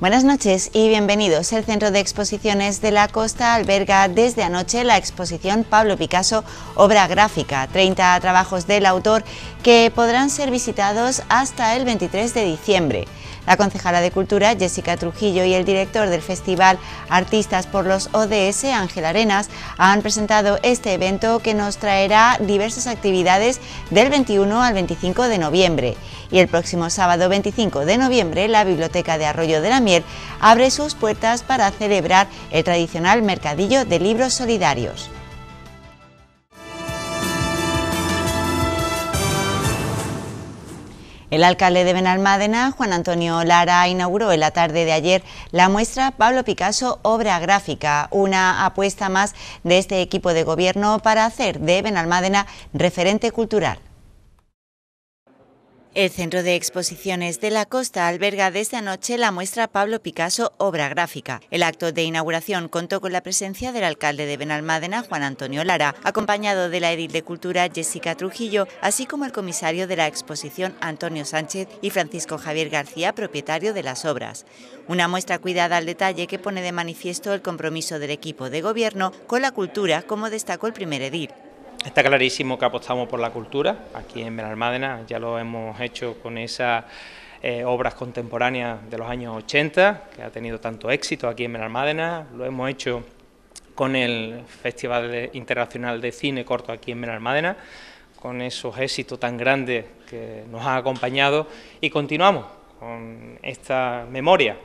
Buenas noches y bienvenidos. El Centro de Exposiciones de la Costa alberga desde anoche la exposición Pablo Picasso, obra gráfica, 30 trabajos del autor que podrán ser visitados hasta el 23 de diciembre. La concejala de Cultura, Jessica Trujillo, y el director del Festival Artistas por los ODS, Ángel Arenas, han presentado este evento que nos traerá diversas actividades del 21 al 25 de noviembre y el próximo sábado 25 de noviembre la Biblioteca de Arroyo de la Miel abre sus puertas para celebrar el tradicional mercadillo de libros solidarios. El alcalde de Benalmádena, Juan Antonio Lara, inauguró en la tarde de ayer la muestra Pablo Picasso Obra Gráfica, una apuesta más de este equipo de gobierno para hacer de Benalmádena referente cultural. El Centro de Exposiciones de la Costa alberga desde anoche la muestra Pablo Picasso Obra Gráfica. El acto de inauguración contó con la presencia del alcalde de Benalmádena, Juan Antonio Lara, acompañado de la edil de Cultura, Jessica Trujillo, así como el comisario de la exposición, Antonio Sánchez, y Francisco Javier García, propietario de las obras. Una muestra cuidada al detalle que pone de manifiesto el compromiso del equipo de gobierno con la cultura, como destacó el primer edil. Está clarísimo que apostamos por la cultura, aquí en Benalmádena ya lo hemos hecho con esas eh, obras contemporáneas de los años 80, que ha tenido tanto éxito aquí en Benalmádena, lo hemos hecho con el Festival Internacional de Cine Corto aquí en Benalmádena, con esos éxitos tan grandes que nos ha acompañado y continuamos con esta memoria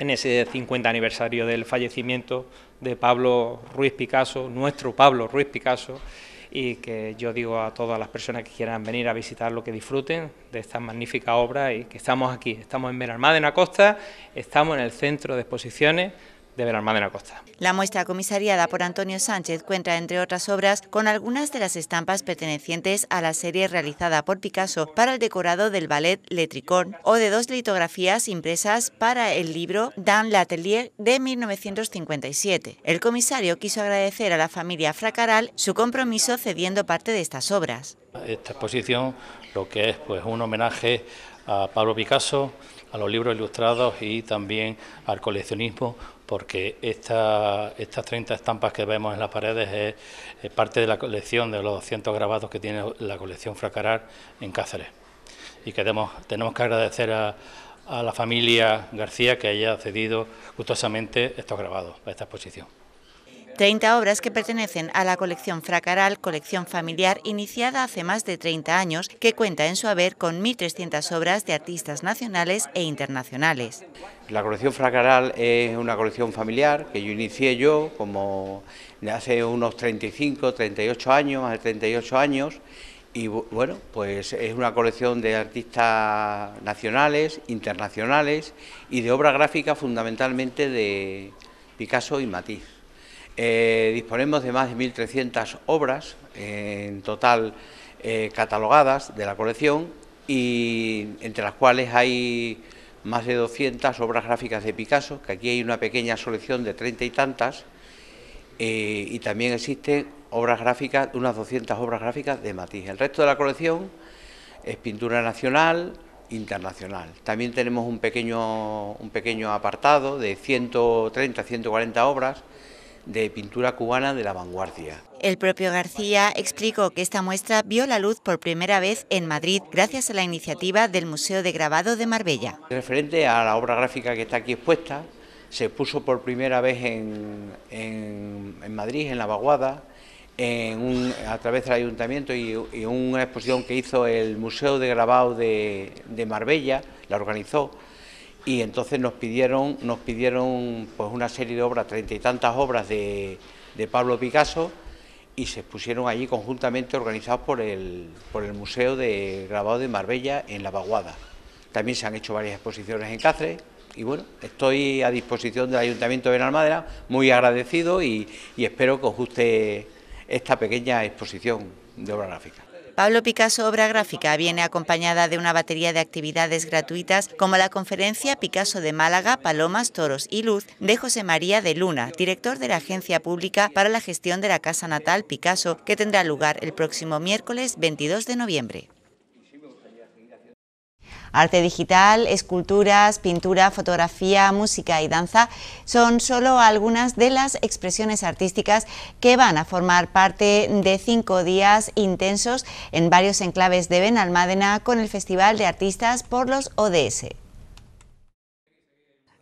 en ese 50 aniversario del fallecimiento de Pablo Ruiz Picasso, nuestro Pablo Ruiz Picasso, y que yo digo a todas las personas que quieran venir a visitarlo que disfruten de esta magnífica obra y que estamos aquí, estamos en la Costa, estamos en el centro de exposiciones de la Costa. La muestra comisariada por Antonio Sánchez cuenta, entre otras obras, con algunas de las estampas pertenecientes a la serie realizada por Picasso para el decorado del ballet Letricón o de dos litografías impresas para el libro Dan L'Atelier de 1957. El comisario quiso agradecer a la familia Fracaral su compromiso cediendo parte de estas obras. Esta exposición lo que es pues un homenaje a Pablo Picasso, a los libros ilustrados y también al coleccionismo porque estas 30 estampas que vemos en las paredes es, parte de la colección de los 200 grabados que tiene la colección Fracarar en Cáceres. Y tenemos, que agradecer a, a la familia García que haya cedido gustosamente estos grabados a esta exposición. 30 obras que pertenecen a la colección Fracaral, colección familiar iniciada hace más de 30 años, que cuenta en su haber con 1.300 obras de artistas nacionales e internacionales. La colección Fracaral es una colección familiar que yo inicié yo como hace unos 35, 38 años, más de 38 años, y bueno, pues es una colección de artistas nacionales, internacionales y de obra gráfica fundamentalmente de Picasso y Matisse. Eh, disponemos de más de 1.300 obras eh, en total eh, catalogadas de la colección y entre las cuales hay más de 200 obras gráficas de Picasso, que aquí hay una pequeña selección de treinta y tantas, y también existen obras gráficas, unas 200 obras gráficas de matiz... El resto de la colección es pintura nacional, internacional. También tenemos un pequeño, un pequeño apartado de 130, 140 obras de pintura cubana de la vanguardia. El propio García explicó que esta muestra vio la luz por primera vez en Madrid gracias a la iniciativa del Museo de Grabado de Marbella. Referente a la obra gráfica que está aquí expuesta, se puso por primera vez en, Madrid, en La Vaguada, a través del ayuntamiento y, una exposición que hizo el Museo de Grabado de Marbella, la organizó, y entonces nos pidieron, nos pidieron pues una serie de obras, treinta y tantas obras de, Pablo Picasso y se expusieron allí conjuntamente organizados por el, por el Museo de Grabado de Marbella en La Vaguada. También se han hecho varias exposiciones en Cáceres y bueno, estoy a disposición del Ayuntamiento de Benalmádena, muy agradecido y, y espero que os guste esta pequeña exposición de obra gráfica. Pablo Picasso Obra Gráfica viene acompañada de una batería de actividades gratuitas como la conferencia Picasso de Málaga, Palomas, Toros y Luz de José María de Luna, director de la Agencia Pública para la Gestión de la Casa Natal Picasso, que tendrá lugar el próximo miércoles 22 de noviembre. Arte digital, esculturas, pintura, fotografía, música y danza son solo algunas de las expresiones artísticas que van a formar parte de cinco días intensos en varios enclaves de Benalmádena con el Festival de Artistas por los ODS.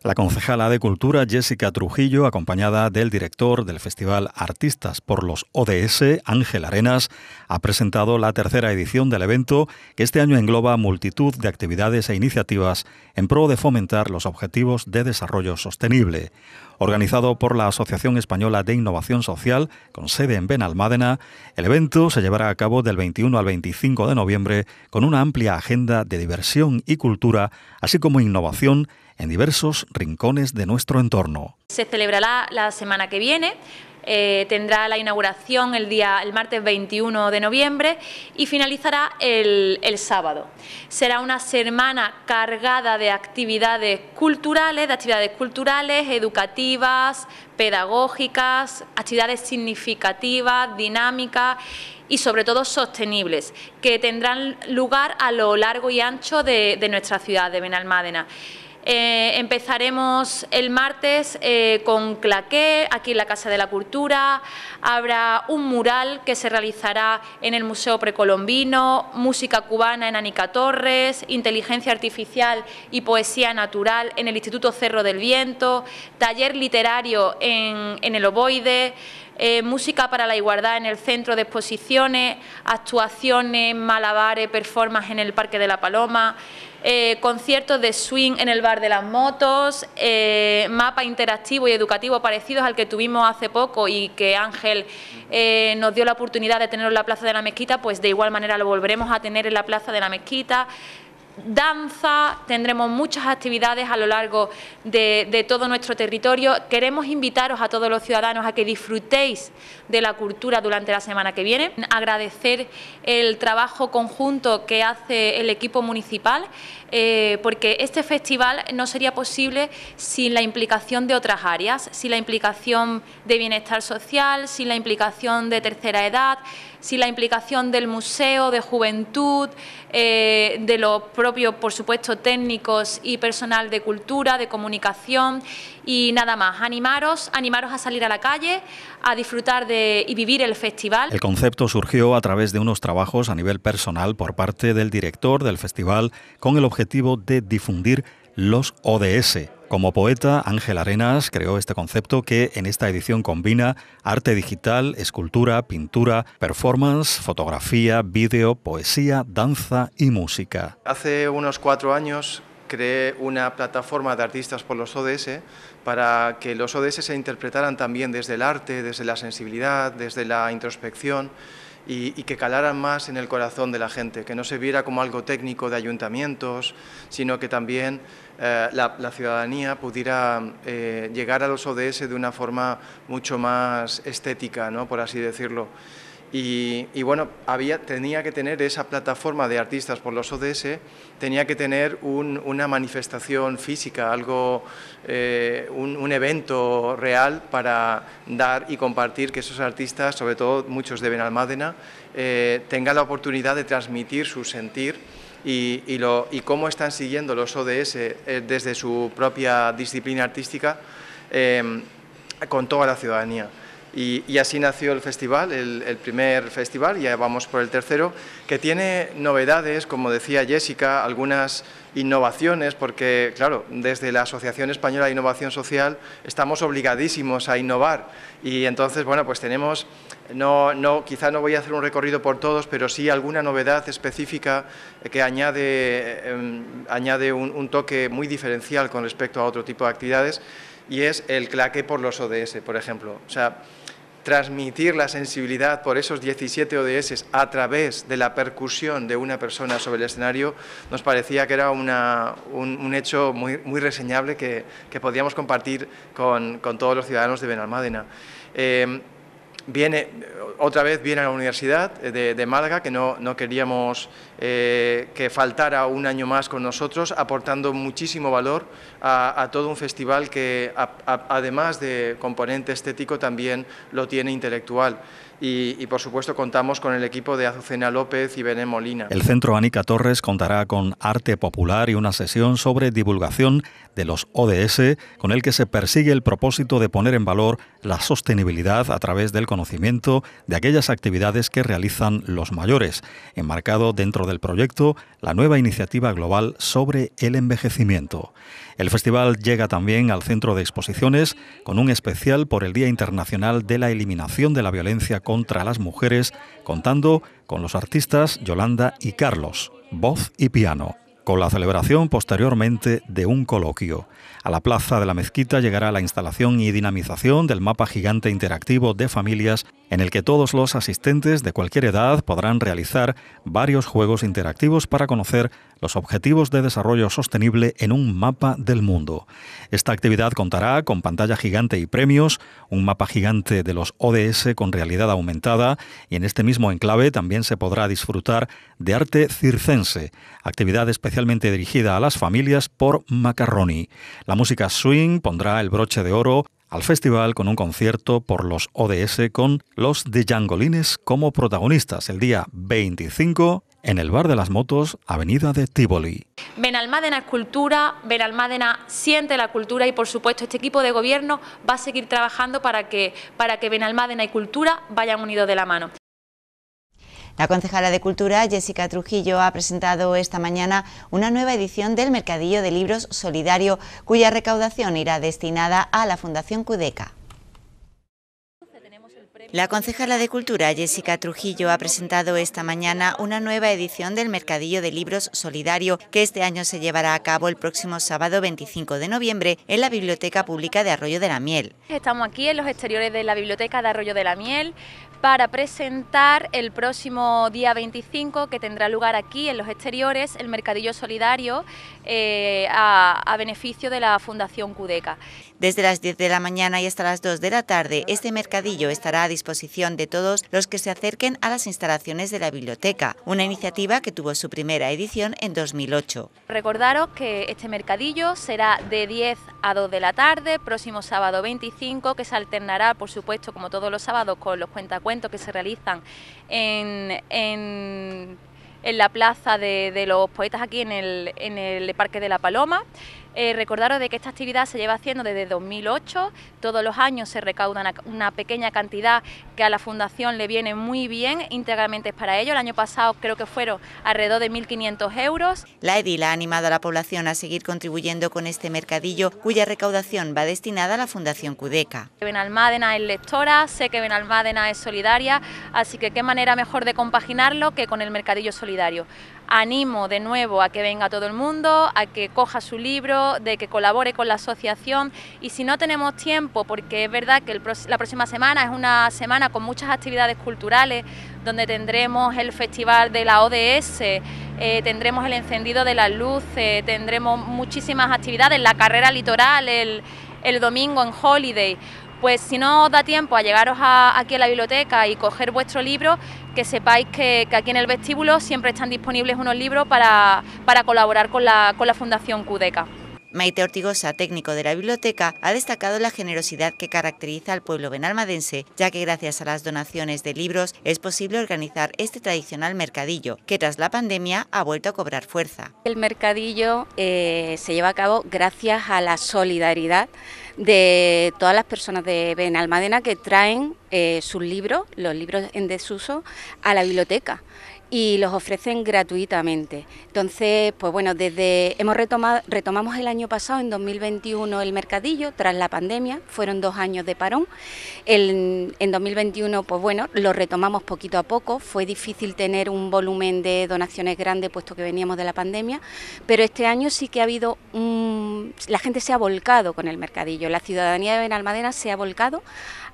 La concejala de Cultura Jessica Trujillo, acompañada del director del Festival Artistas por los ODS, Ángel Arenas, ha presentado la tercera edición del evento que este año engloba multitud de actividades e iniciativas en pro de fomentar los objetivos de desarrollo sostenible. Organizado por la Asociación Española de Innovación Social, con sede en Benalmádena, el evento se llevará a cabo del 21 al 25 de noviembre con una amplia agenda de diversión y cultura, así como innovación en diversos rincones de nuestro entorno. Se celebrará la semana que viene. Eh, tendrá la inauguración el día el martes 21 de noviembre y finalizará el, el, sábado. Será una semana cargada de actividades culturales, de actividades culturales, educativas, pedagógicas, actividades significativas, dinámicas y sobre todo sostenibles, que tendrán lugar a lo largo y ancho de, de nuestra ciudad de Benalmádena. Eh, empezaremos el martes eh, con claqué, aquí en la Casa de la Cultura. Habrá un mural que se realizará en el Museo Precolombino, música cubana en Anica Torres, inteligencia artificial y poesía natural en el Instituto Cerro del Viento, taller literario en, en el Ovoide. Eh, música para la igualdad en el centro de exposiciones, actuaciones, malabares, performances en el Parque de la Paloma, eh, conciertos de swing en el Bar de las Motos, eh, mapa interactivo y educativo parecidos al que tuvimos hace poco y que Ángel nos dio la oportunidad de tener en la Plaza de la Mezquita, pues de igual manera lo volveremos a tener en la Plaza de la Mezquita danza, tendremos muchas actividades a lo largo de, todo nuestro territorio. Queremos invitaros a todos los ciudadanos a que disfrutéis de la cultura durante la semana que viene. Agradecer el trabajo conjunto que hace el equipo municipal. Eh, porque este festival no sería posible sin la implicación de otras áreas, sin la implicación de bienestar social, sin la implicación de tercera edad, sin la implicación del museo, de juventud, eh, de los propios, por supuesto, técnicos y personal de cultura, de comunicación y nada más, animaros, animaros a salir a la calle, a disfrutar de, y vivir el festival. El concepto surgió a través de unos trabajos a nivel personal por parte del director del festival con el objetivo de difundir los ODS. Como poeta, Ángel Arenas creó este concepto que en esta edición combina arte digital, escultura, pintura, performance, fotografía, vídeo, poesía, danza y música. Hace unos cuatro años creé una plataforma de artistas por los ODS para que los ODS se interpretaran también desde el arte, desde la sensibilidad, desde la introspección y, que calaran más en el corazón de la gente, que no se viera como algo técnico de ayuntamientos, sino que también eh, la, ciudadanía pudiera eh, llegar a los ODS de una forma mucho más estética, ¿no? por así decirlo. Y, bueno, había, tenía que tener esa plataforma de artistas por los ODS, tenía que tener una manifestación física, algo, eh, un, evento real para dar y compartir que esos artistas, sobre todo muchos de Benalmádena, eh, tengan la oportunidad de transmitir su sentir y, cómo están siguiendo los ODS eh, desde su propia disciplina artística con toda la ciudadanía. Y, así nació el festival, el, primer festival, y ya vamos por el tercero, que tiene novedades, como decía Jessica, algunas innovaciones, porque claro, desde la Asociación Española de Innovación Social estamos obligadísimos a innovar y entonces, bueno, pues tenemos, no, no, quizá no voy a hacer un recorrido por todos, pero sí alguna novedad específica que añade, em, añade un, toque muy diferencial con respecto a otro tipo de actividades y es el claque por los ODS, por ejemplo. O sea, transmitir la sensibilidad por esos 17 ODS a través de la percusión de una persona sobre el escenario, nos parecía que era un, hecho muy, reseñable que, podíamos compartir con, todos los ciudadanos de Benalmádena. Eh, viene otra vez viene a la Universidad eh, de, Málaga, que no, queríamos eh, que faltara un año más con nosotros, aportando muchísimo valor a, todo un festival que, además de componente estético, también lo tiene intelectual. Y, por supuesto contamos con el equipo de Azucena López y Bené Molina. El Centro Anica Torres contará con arte popular y una sesión sobre divulgación de los ODS con el que se persigue el propósito de poner en valor la sostenibilidad a través del conocimiento de aquellas actividades que realizan los mayores, enmarcado dentro del proyecto la nueva iniciativa global sobre el envejecimiento. El festival llega también al centro de exposiciones con un especial por el Día Internacional de la Eliminación de la Violencia contra las Mujeres, contando con los artistas Yolanda y Carlos, voz y piano, con la celebración posteriormente de un coloquio. A la plaza de la mezquita llegará la instalación y dinamización del mapa gigante interactivo de familias en el que todos los asistentes de cualquier edad podrán realizar varios juegos interactivos para conocer los objetivos de desarrollo sostenible en un mapa del mundo. Esta actividad contará con pantalla gigante y premios, un mapa gigante de los ODS con realidad aumentada y en este mismo enclave también se podrá disfrutar de arte circense, actividad especialmente dirigida a las familias por Macaroni... La música swing pondrá el broche de oro al festival con un concierto por los ODS con los de Jangolines como protagonistas el día 25 en el Bar de las Motos, Avenida de Tivoli. Benalmádena es cultura, Benalmádena siente la cultura y por supuesto este equipo de gobierno va a seguir trabajando para que, para que Benalmádena y cultura vayan unidos de la mano. La concejala de Cultura, Jessica Trujillo, ha presentado esta mañana una nueva edición del Mercadillo de Libros Solidario, cuya recaudación irá destinada a la Fundación Cudeca. La concejala de Cultura, Jessica Trujillo, ha presentado esta mañana una nueva edición del Mercadillo de Libros Solidario, que este año se llevará a cabo el próximo sábado 25 de noviembre en la Biblioteca Pública de Arroyo de la Miel. Estamos aquí en los exteriores de la Biblioteca de Arroyo de la Miel para presentar el próximo día 25, que tendrá lugar aquí en los exteriores, el Mercadillo Solidario eh, a, a beneficio de la Fundación Cudeca. Desde las 10 de la mañana y hasta las 2 de la tarde, este mercadillo estará a disposición de todos los que se acerquen a las instalaciones de la biblioteca, una iniciativa que tuvo su primera edición en 2008. Recordaros que este mercadillo será de 10 a 2 de la tarde, próximo sábado 25, que se alternará, por supuesto, como todos los sábados, con los cuentacuentos que se realizan en, la plaza de, los poetas aquí en el Parque de la Paloma. Eh, recordaros de que esta actividad se lleva haciendo desde 2008, todos los años se recauda una, pequeña cantidad que a la Fundación le viene muy bien, íntegramente es para ello. El año pasado creo que fueron alrededor de 1.500 euros. La EDIL ha animado a la población a seguir contribuyendo con este mercadillo, cuya recaudación va destinada a la Fundación Cudeca. Benalmádena es lectora, sé que Benalmádena es solidaria, así que qué manera mejor de compaginarlo que con el mercadillo solidario. Animo de nuevo a que venga todo el mundo, a que coja su libro, de que colabore con la asociación y si no tenemos tiempo, porque es verdad que la próxima semana es una semana con muchas actividades culturales, donde tendremos el festival de la ODS, eh, tendremos el encendido de las luces, tendremos muchísimas actividades, la carrera litoral, el domingo en Holiday pues si no os da tiempo a llegaros aquí a la biblioteca y coger vuestro libro, que sepáis que, aquí en el vestíbulo siempre están disponibles unos libros para, colaborar con la, con la Fundación Cudeca. Maite Ortigosa, técnico de la biblioteca, ha destacado la generosidad que caracteriza al pueblo benalmadense, ya que gracias a las donaciones de libros es posible organizar este tradicional mercadillo, que tras la pandemia ha vuelto a cobrar fuerza. El mercadillo eh, se lleva a cabo gracias a la solidaridad de todas las personas de Benalmadena que traen eh, sus libros, los libros en desuso, a la biblioteca y los ofrecen gratuitamente. Entonces, pues bueno, desde hemos retomado, retomamos el año pasado, en 2021, el mercadillo, tras la pandemia, fueron dos años de parón. en 2021, pues bueno, lo retomamos poquito a poco, fue difícil tener un volumen de donaciones grande, puesto que veníamos de la pandemia, pero este año sí que ha habido un... la gente se ha volcado con el mercadillo, la ciudadanía de Benalmadena se ha volcado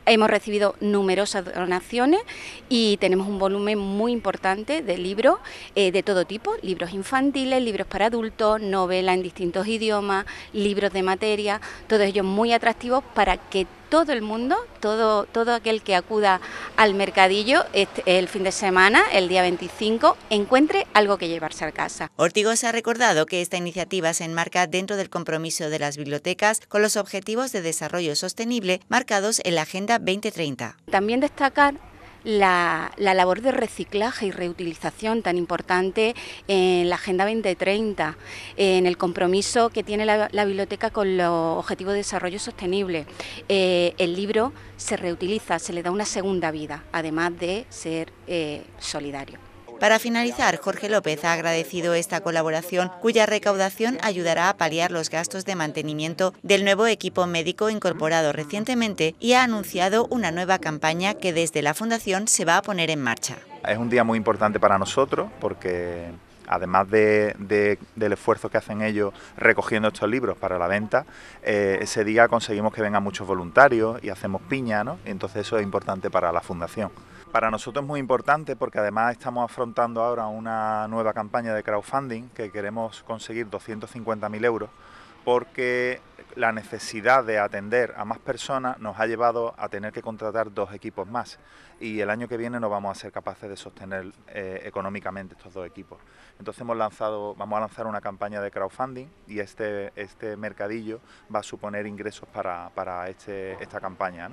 Hemos recibido numerosas donaciones y tenemos un volumen muy importante de libros eh, de todo tipo, libros infantiles, libros para adultos, novelas en distintos idiomas, libros de materia, todos ellos muy atractivos para que todo el mundo, todo, todo aquel que acuda al mercadillo este, el fin de semana, el día 25, encuentre algo que llevarse a casa. Ortigo se ha recordado que esta iniciativa se enmarca dentro del compromiso de las bibliotecas con los objetivos de desarrollo sostenible marcados en la Agenda 2030. También destacar la, labor de reciclaje y reutilización tan importante en la Agenda 2030, en el compromiso que tiene la, biblioteca con los Objetivos de Desarrollo Sostenible. Eh, el libro se reutiliza, se le da una segunda vida, además de ser eh, solidario. Para finalizar, Jorge López ha agradecido esta colaboración, cuya recaudación ayudará a paliar los gastos de mantenimiento del nuevo equipo médico incorporado recientemente y ha anunciado una nueva campaña que desde la Fundación se va a poner en marcha. Es un día muy importante para nosotros porque además del esfuerzo que hacen ellos recogiendo estos libros para la venta, eh, ese día conseguimos que vengan muchos voluntarios y hacemos piña, ¿no? entonces eso es importante para la fundación. Para nosotros es muy importante porque además estamos afrontando ahora una nueva campaña de crowdfunding que queremos conseguir 250.000 euros porque la necesidad de atender a más personas nos ha llevado a tener que contratar dos equipos más y el año que viene no vamos a ser capaces de sostener eh, económicamente estos dos equipos. Entonces hemos lanzado, vamos a lanzar una campaña de crowdfunding y este, este mercadillo va a suponer ingresos para, este, esta campaña.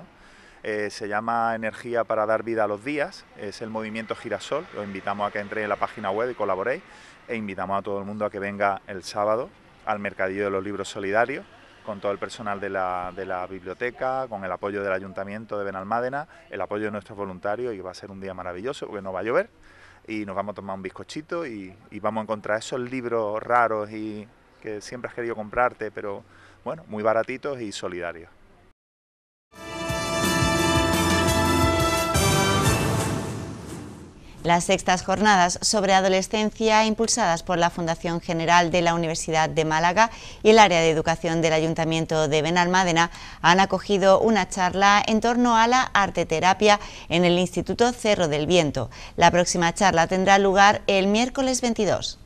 Eh, se llama Energía para dar vida a los días, es el movimiento Girasol, los invitamos a que entréis en la página web y colaboréis e invitamos a todo el mundo a que venga el sábado al Mercadillo de los Libros Solidarios con todo el personal de la, biblioteca, con el apoyo del Ayuntamiento de Benalmádena, el apoyo de nuestros voluntarios y va a ser un día maravilloso porque no va a llover y nos vamos a tomar un bizcochito y, y vamos a encontrar esos libros raros y que siempre has querido comprarte, pero bueno, muy baratitos y solidarios. Las sextas jornadas sobre adolescencia impulsadas por la Fundación General de la Universidad de Málaga y el Área de Educación del Ayuntamiento de Benalmádena han acogido una charla en torno a la arteterapia en el Instituto Cerro del Viento. La próxima charla tendrá lugar el miércoles 22.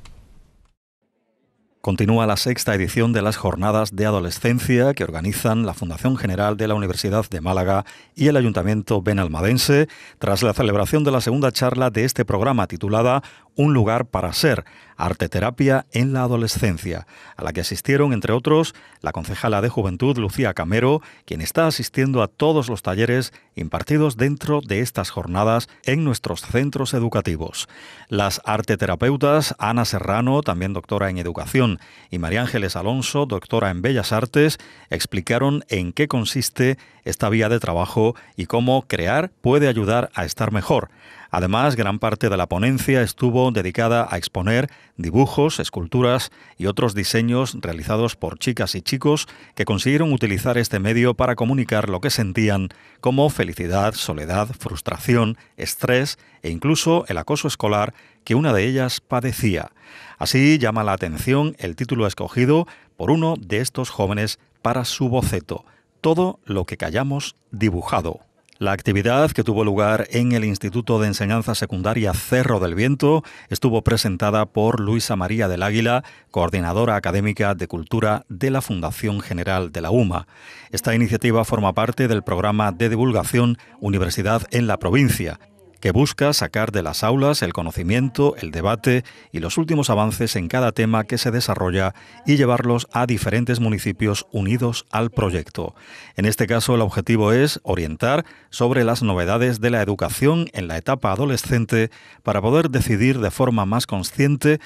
Continúa la sexta edición de las jornadas de adolescencia que organizan la Fundación General de la Universidad de Málaga y el Ayuntamiento Benalmadense tras la celebración de la segunda charla de este programa titulada Un lugar para ser, ...Arteterapia en la Adolescencia, a la que asistieron, entre otros, la concejala de Juventud Lucía Camero, quien está asistiendo a todos los talleres impartidos dentro de estas jornadas en nuestros centros educativos. Las arteterapeutas Ana Serrano, también doctora en Educación, y María Ángeles Alonso, doctora en Bellas Artes, explicaron en qué consiste esta vía de trabajo y cómo crear puede ayudar a estar mejor. Además, gran parte de la ponencia estuvo dedicada a exponer dibujos, esculturas y otros diseños realizados por chicas y chicos que consiguieron utilizar este medio para comunicar lo que sentían como felicidad, soledad, frustración, estrés e incluso el acoso escolar que una de ellas padecía. Así llama la atención el título escogido por uno de estos jóvenes para su boceto, Todo lo que callamos dibujado. La actividad que tuvo lugar en el Instituto de Enseñanza Secundaria Cerro del Viento estuvo presentada por Luisa María del Águila, coordinadora académica de cultura de la Fundación General de la UMA. Esta iniciativa forma parte del programa de divulgación Universidad en la provincia, que busca sacar de las aulas el conocimiento, el debate y los últimos avances en cada tema que se desarrolla y llevarlos a diferentes municipios unidos al proyecto. En este caso, el objetivo es orientar sobre las novedades de la educación en la etapa adolescente para poder decidir de forma más consciente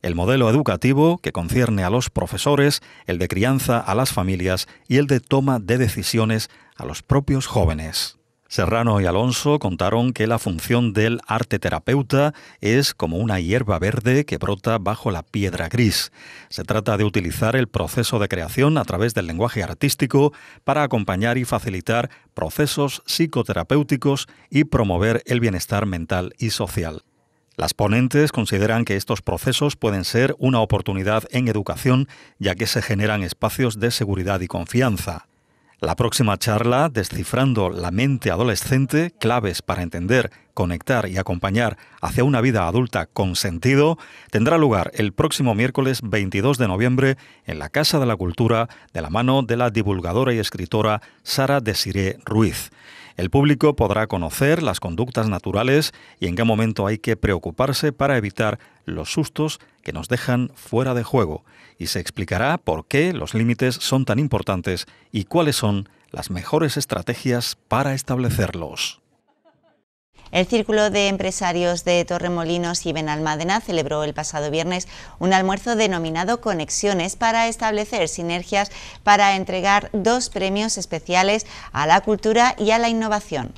el modelo educativo que concierne a los profesores, el de crianza a las familias y el de toma de decisiones a los propios jóvenes. Serrano y Alonso contaron que la función del arte terapeuta es como una hierba verde que brota bajo la piedra gris. Se trata de utilizar el proceso de creación a través del lenguaje artístico para acompañar y facilitar procesos psicoterapéuticos y promover el bienestar mental y social. Las ponentes consideran que estos procesos pueden ser una oportunidad en educación ya que se generan espacios de seguridad y confianza. La próxima charla, Descifrando la mente adolescente, claves para entender, conectar y acompañar hacia una vida adulta con sentido, tendrá lugar el próximo miércoles 22 de noviembre en la Casa de la Cultura de la mano de la divulgadora y escritora Sara Desiré Ruiz. El público podrá conocer las conductas naturales y en qué momento hay que preocuparse para evitar los sustos que nos dejan fuera de juego y se explicará por qué los límites son tan importantes y cuáles son las mejores estrategias para establecerlos. El Círculo de Empresarios de Torremolinos y Benalmádena celebró el pasado viernes un almuerzo denominado Conexiones para establecer sinergias para entregar dos premios especiales a la cultura y a la innovación.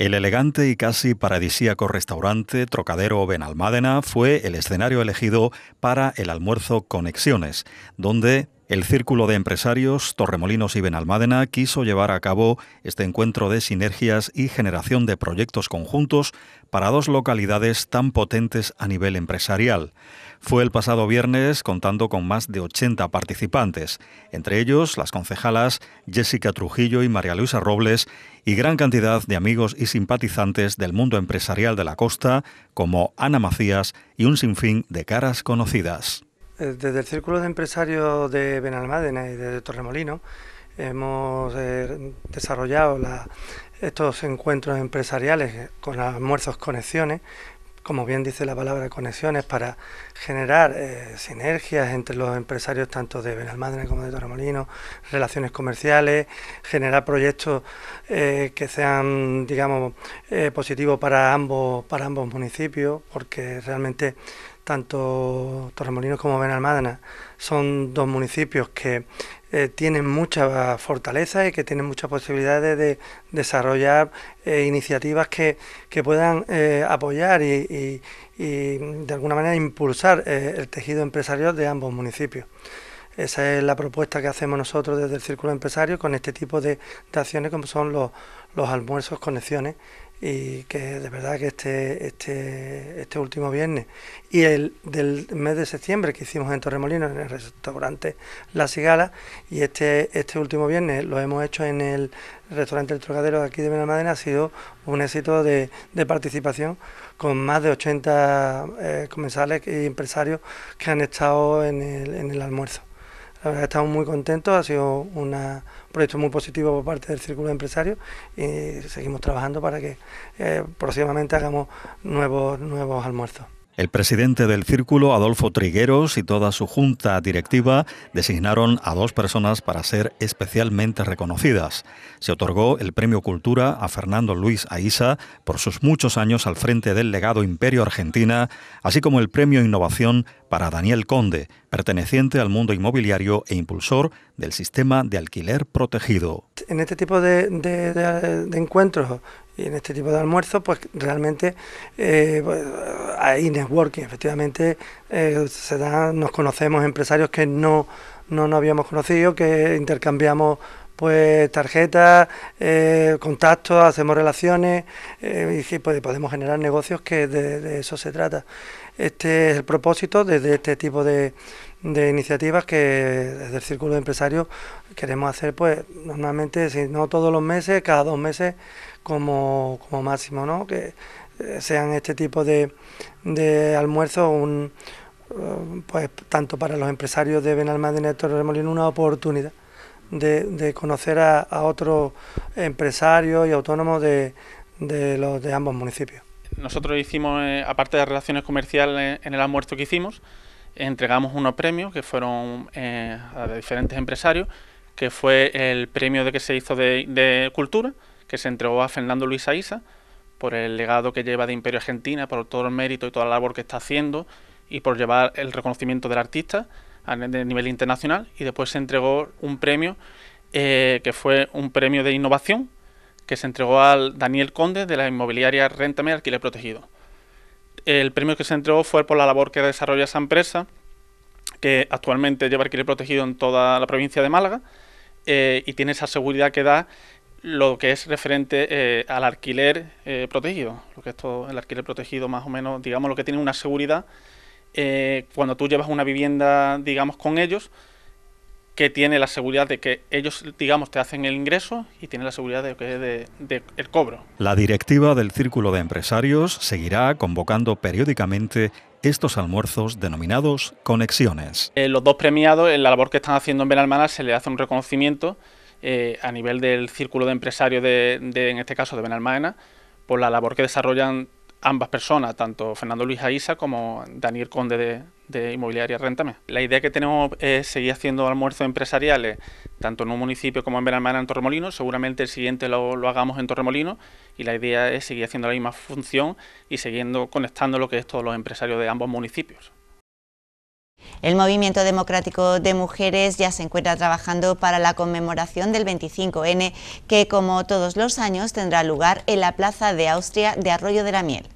El elegante y casi paradisíaco restaurante Trocadero Benalmádena fue el escenario elegido para el almuerzo Conexiones, donde el Círculo de Empresarios Torremolinos y Benalmádena quiso llevar a cabo este encuentro de sinergias y generación de proyectos conjuntos para dos localidades tan potentes a nivel empresarial fue el pasado viernes contando con más de 80 participantes, entre ellos las concejalas Jessica Trujillo y María Luisa Robles y gran cantidad de amigos y simpatizantes del mundo empresarial de la costa como Ana Macías y un sinfín de caras conocidas. Eh, desde el Círculo de Empresarios de Benalmádena y de Torremolino hemos eh, desarrollado estos encuentros empresariales con almuerzos conexiones como bien dice la palabra, conexiones para generar eh, sinergias entre los empresarios tanto de Benalmádena como de Torremolinos, relaciones comerciales, generar proyectos eh, que sean, digamos, eh, positivos para ambos, para ambos municipios, porque realmente tanto Torremolinos como Benalmádena son dos municipios que eh, tienen mucha fortaleza y que tienen muchas posibilidades de desarrollar eh, iniciativas que, que puedan eh, apoyar y, de alguna manera impulsar el tejido empresarial de ambos municipios. Esa es la propuesta que hacemos nosotros desde el Círculo Empresario con este tipo de, de acciones como son los, los almuerzos, conexiones y que de verdad que este, este, este, último viernes y el del mes de septiembre que hicimos en Torremolinos en el restaurante La Cigala y este, este último viernes lo hemos hecho en el restaurante El Trocadero de aquí de Benalmádena ha sido un éxito de, participación con más de 80 eh, comensales y empresarios que han estado en el, en el almuerzo. La verdad estamos muy contentos, ha sido una proyecto muy positivo por parte del Círculo de Empresarios y seguimos trabajando para que eh, próximamente hagamos nuevos, nuevos almuerzos. El presidente del círculo, Adolfo Trigueros, y toda su junta directiva designaron a dos personas para ser especialmente reconocidas. Se otorgó el Premio Cultura a Fernando Luis Aisa por sus muchos años al frente del legado Imperio Argentina, así como el Premio Innovación para Daniel Conde, perteneciente al mundo inmobiliario e impulsor del sistema de alquiler protegido. En este tipo de, encuentros y en este tipo de almuerzos, pues realmente eh, pues, hay networking, efectivamente eh, nos conocemos empresarios que no, no nos habíamos conocido, que intercambiamos pues tarjetas, eh, contactos, hacemos relaciones y pues, podemos generar negocios que de, eso se trata. Este es el propósito desde este tipo de, de, iniciativas que desde el Círculo de Empresarios queremos hacer, pues normalmente, si no todos los meses, cada dos meses, como, máximo, ¿no? Que eh, sean este tipo de, de almuerzos eh, pues, tanto para los empresarios de Benalmádena y Torre Remolino una oportunidad de, conocer a, otros empresarios y autónomos de, los, de ambos municipios. Nosotros hicimos, eh, aparte de relaciones comerciales en el almuerzo que hicimos, entregamos unos premios que fueron eh, a diferentes empresarios, que fue el premio de que se hizo de cultura, que se entregó a Fernando Luis Aiza por el legado que lleva de Imperio Argentina, por todo el mérito y toda la labor que está haciendo y por llevar el reconocimiento del artista a nivel internacional. Y después se entregó un premio eh, que fue un premio de innovación que se entregó al Daniel Conde de la inmobiliaria Rentame Alquiler Protegido. El premio que se entregó fue por la labor que desarrolla esa empresa, que actualmente lleva alquiler protegido en toda la provincia de Málaga eh, y tiene esa seguridad que da lo que es referente eh, al alquiler eh, protegido, lo que es todo el alquiler protegido más o menos, digamos lo que tiene una seguridad eh, cuando tú llevas una vivienda, digamos, con ellos, que tiene la seguridad de que ellos, digamos, te hacen el ingreso y tiene la seguridad de, que de, el cobro. La directiva del Círculo de Empresarios seguirá convocando periódicamente estos almuerzos denominados conexiones. los dos premiados, en la labor que están haciendo en Benalmana, se le hace un reconocimiento eh, a nivel del círculo de empresarios, de, en este caso de Benalmádena, por la labor que desarrollan ambas personas, tanto Fernando Luis Aisa como Daniel Conde de, de Inmobiliaria Rentame. La idea que tenemos es seguir haciendo almuerzos empresariales, tanto en un municipio como en Benalmádena, en Torremolino. Seguramente el siguiente lo, hagamos en Torremolino y la idea es seguir haciendo la misma función y siguiendo conectando lo que es todos los empresarios de ambos municipios. El Movimiento Democrático de Mujeres ya se encuentra trabajando para la conmemoración del 25N, que como todos los años tendrá lugar en la Plaza de Austria de Arroyo de la Miel.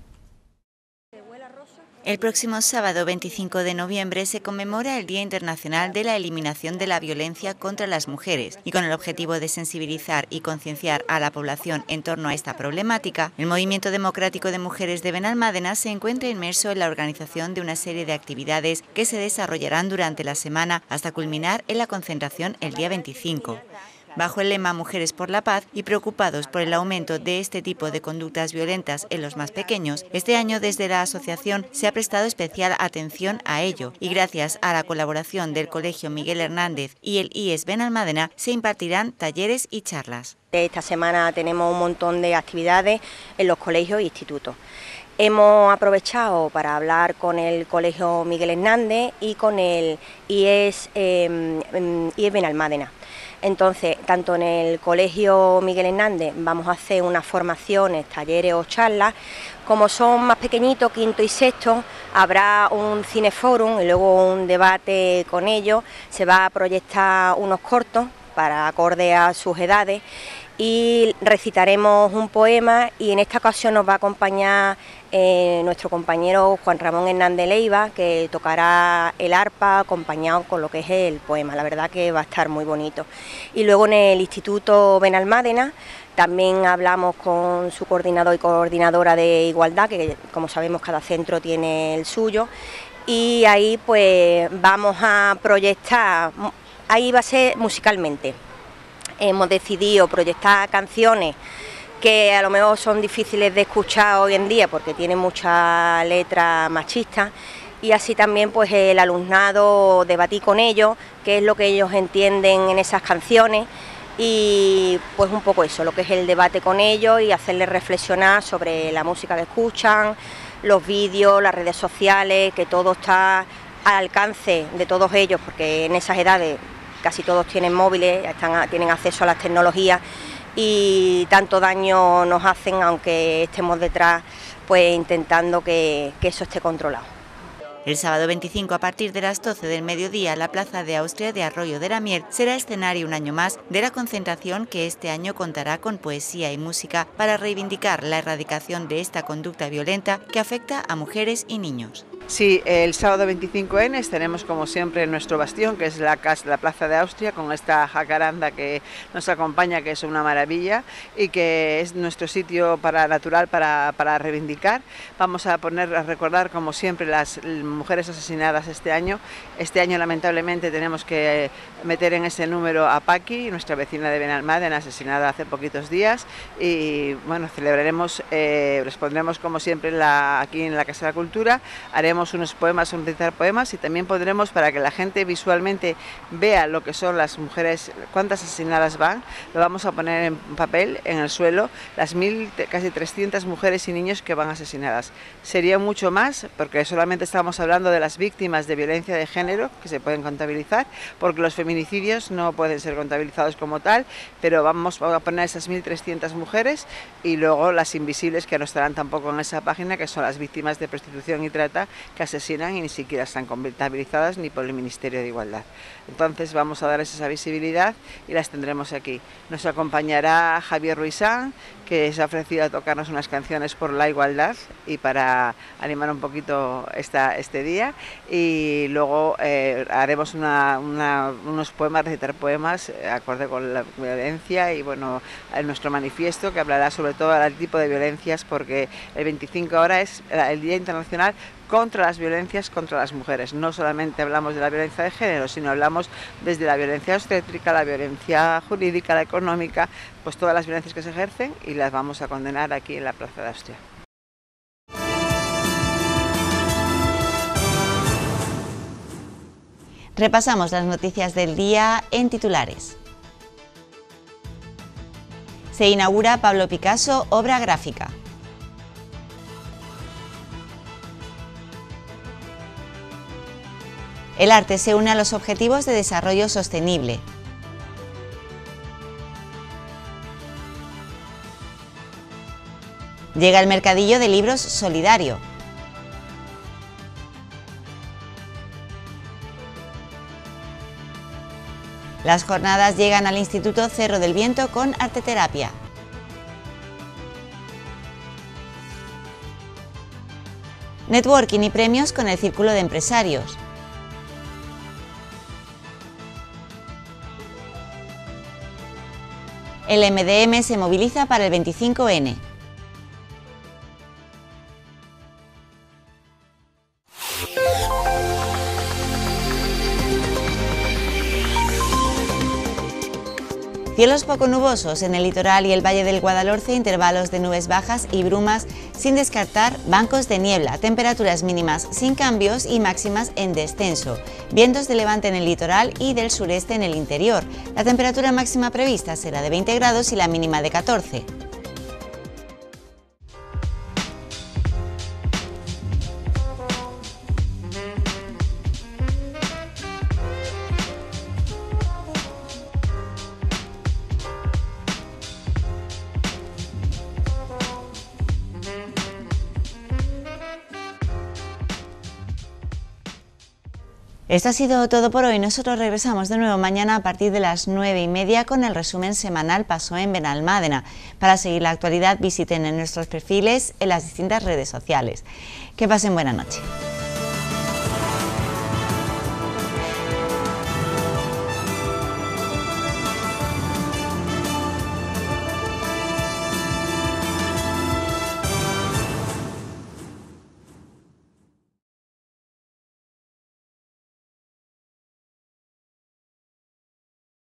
El próximo sábado 25 de noviembre se conmemora el Día Internacional de la Eliminación de la Violencia contra las Mujeres y con el objetivo de sensibilizar y concienciar a la población en torno a esta problemática, el Movimiento Democrático de Mujeres de Benalmádena se encuentra inmerso en la organización de una serie de actividades que se desarrollarán durante la semana hasta culminar en la concentración el día 25 bajo el lema Mujeres por la Paz y preocupados por el aumento de este tipo de conductas violentas en los más pequeños, este año desde la asociación se ha prestado especial atención a ello y gracias a la colaboración del Colegio Miguel Hernández y el IES Benalmádena se impartirán talleres y charlas. Esta semana tenemos un montón de actividades en los colegios e institutos. Hemos aprovechado para hablar con el Colegio Miguel Hernández y con el IES, eh, mm, IES Benalmádena. Entonces, tanto en el Colegio Miguel Hernández vamos a hacer unas formaciones, talleres o charlas, como son más pequeñitos, quinto y sexto, habrá un cineforum y luego un debate con ellos, se va a proyectar unos cortos para acorde a sus edades y recitaremos un poema y en esta ocasión nos va a acompañar eh, nuestro compañero Juan Ramón Hernández Leiva, que tocará el arpa acompañado con lo que es el poema. La verdad que va a estar muy bonito. Y luego en el Instituto Benalmádena también hablamos con su coordinador y coordinadora de igualdad, que como sabemos cada centro tiene el suyo, y ahí pues vamos a proyectar, ahí va a ser musicalmente. Hemos decidido proyectar canciones que a lo mejor son difíciles de escuchar hoy en día porque tienen mucha letra machista y así también pues el alumnado debatí con ellos qué es lo que ellos entienden en esas canciones y pues un poco eso, lo que es el debate con ellos y hacerles reflexionar sobre la música que escuchan, los vídeos, las redes sociales, que todo está al alcance de todos ellos porque en esas edades casi todos tienen móviles, tienen acceso a las tecnologías y tanto daño nos hacen aunque estemos detrás pues intentando que, eso esté controlado. El sábado 25 a partir de las 12 del mediodía la Plaza de Austria de Arroyo de la Miel será escenario un año más de la concentración que este año contará con poesía y música para reivindicar la erradicación de esta conducta violenta que afecta a mujeres y niños. Sí, el sábado 25N estaremos como siempre en nuestro bastión, que es la, Plaza de Austria, con esta jacaranda que nos acompaña, que es una maravilla y que es nuestro sitio para, natural para, reivindicar. Vamos a poner a recordar como siempre las mujeres asesinadas este año. Este año lamentablemente tenemos que meter en ese número a Paqui, nuestra vecina de Benalmádena, asesinada hace poquitos días. Y bueno, celebraremos, eh, respondremos como siempre aquí en la Casa de la Cultura. Haremos unos poemas, un recitar poemas y también podremos para que la gente visualmente vea lo que son las mujeres, cuántas asesinadas van. Lo vamos a poner en papel, en el suelo, las mil, casi 300 mujeres y niños que van asesinadas. Sería mucho más, porque solamente estamos hablando de las víctimas de violencia de género que se pueden contabilizar, porque los feminicidios no pueden ser contabilizados como tal, pero vamos a poner esas 1.300 mujeres y luego las invisibles que no estarán tampoco en esa página, que son las víctimas de prostitución y trata que asesinan y ni siquiera están contabilizadas ni por el Ministerio de Igualdad. Entonces vamos a darles esa visibilidad y las tendremos aquí. Nos acompañará Javier Ruizán, que se ha ofrecido a tocarnos unas canciones por la igualdad y para animar un poquito esta, este día. Y luego eh, haremos unos poemas, recitar poemas eh, acorde con la violencia y bueno, nuestro manifiesto que hablará sobre todo del tipo de violencias porque el 25 ahora es el Día Internacional contra las violencias contra las mujeres. No solamente hablamos de la violencia de género, sino hablamos desde la violencia obstétrica, la violencia jurídica, la económica, pues todas las violencias que se ejercen y las vamos a condenar aquí en la Plaza de Austria. Repasamos las noticias del día en titulares. Se inaugura Pablo Picasso, obra gráfica. el arte se une a los objetivos de desarrollo sostenible. Llega el mercadillo de libros solidario. Las jornadas llegan al Instituto Cerro del Viento con arteterapia. Networking y premios con el Círculo de Empresarios. El MDM se moviliza para el 25N. Cielos poco nubosos en el litoral y el Valle del Guadalhorce, intervalos de nubes bajas y brumas, sin descartar bancos de niebla, temperaturas mínimas sin cambios y máximas en descenso, vientos de levante en el litoral y del sureste en el interior. La temperatura máxima prevista será de 20 grados y la mínima de 14. Esto ha sido todo por hoy. Nosotros regresamos de nuevo mañana a partir de las 9 y media con el resumen semanal Paso en Benalmádena. Para seguir la actualidad visiten nuestros perfiles en las distintas redes sociales. Que pasen buena noche.